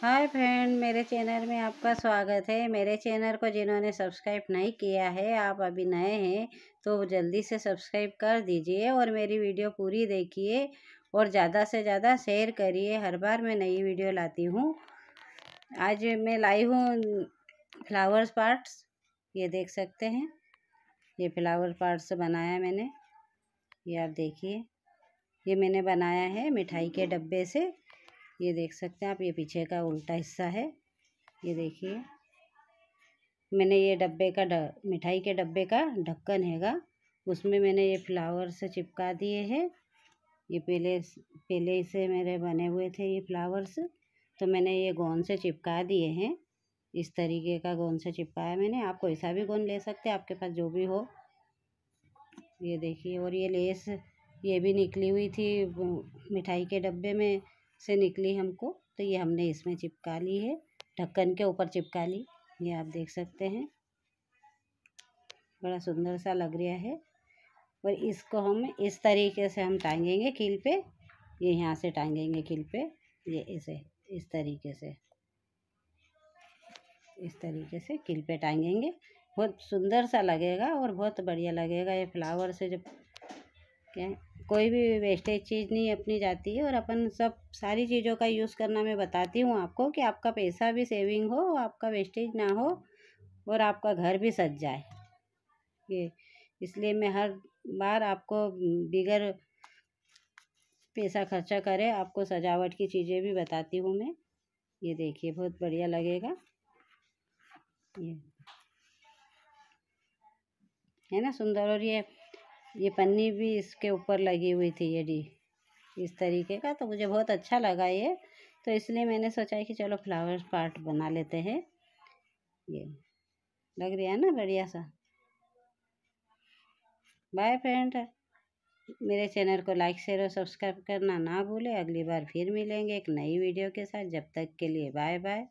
hi friend मेरे channel में आपका स्वागत है मेरे चैनल को जिन्होंने सब्सक्राइब नहीं किया है आप अभी नए हैं तो जल्दी से सब्सक्राइब कर दीजिए और मेरी वीडियो पूरी देखिए और ज़्यादा से ज़्यादा शेयर करिए हर बार मैं नई वीडियो लाती हूँ आज मैं लाई हूँ फ्लावर्स पार्ट्स ये देख सकते हैं ये फ्लावर पार्ट्स बनाया मैंने ये आप देखिए ये मैंने बनाया है मिठाई के डब्बे से ये देख सकते हैं आप ये पीछे का उल्टा हिस्सा है ये देखिए मैंने ये डब्बे का ड मिठाई के डब्बे का ढक्कन हैगा उसमें मैंने ये फ्लावर से चिपका दिए हैं ये पहले पहले से मेरे बने हुए थे ये फ्लावर्स तो मैंने ये गोंद से चिपका दिए हैं इस तरीके का गोंद से चिपकाया मैंने आप कोई सा भी गोंद ले सकते हैं आपके पास जो भी हो ये देखिए और ये लेस ये भी निकली हुई थी मिठाई के डब्बे में से निकली हमको तो ये हमने इसमें चिपका ली है ढक्कन के ऊपर चिपका ली ये आप देख सकते हैं बड़ा सुंदर सा लग रहा है और इसको हम इस तरीके से हम टांगेंगे कील पे ये यहाँ से टांगेंगे कील पे ये इसे इस तरीके से इस तरीके से कील पे टांगेंगे बहुत सुंदर सा लगेगा और बहुत बढ़िया लगेगा ये फ्लावर से जब क्या कोई भी वेस्टेज चीज़ नहीं अपनी जाती है और अपन सब सारी चीज़ों का यूज़ करना मैं बताती हूँ आपको कि आपका पैसा भी सेविंग हो आपका वेस्टेज ना हो और आपका घर भी सज जाए ये इसलिए मैं हर बार आपको बिगर पैसा खर्चा करे आपको सजावट की चीज़ें भी बताती हूँ मैं ये देखिए बहुत बढ़िया लगेगा ये है ना सुंदर और ये ये पन्नी भी इसके ऊपर लगी हुई थी ये डी इस तरीके का तो मुझे बहुत अच्छा लगा ये तो इसलिए मैंने सोचा कि चलो फ्लावर पार्ट बना लेते हैं ये लग रहा है ना बढ़िया सा बाय फ्रेंड मेरे चैनल को लाइक शेयर और सब्सक्राइब करना ना भूलें अगली बार फिर मिलेंगे एक नई वीडियो के साथ जब तक के लिए बाय बाय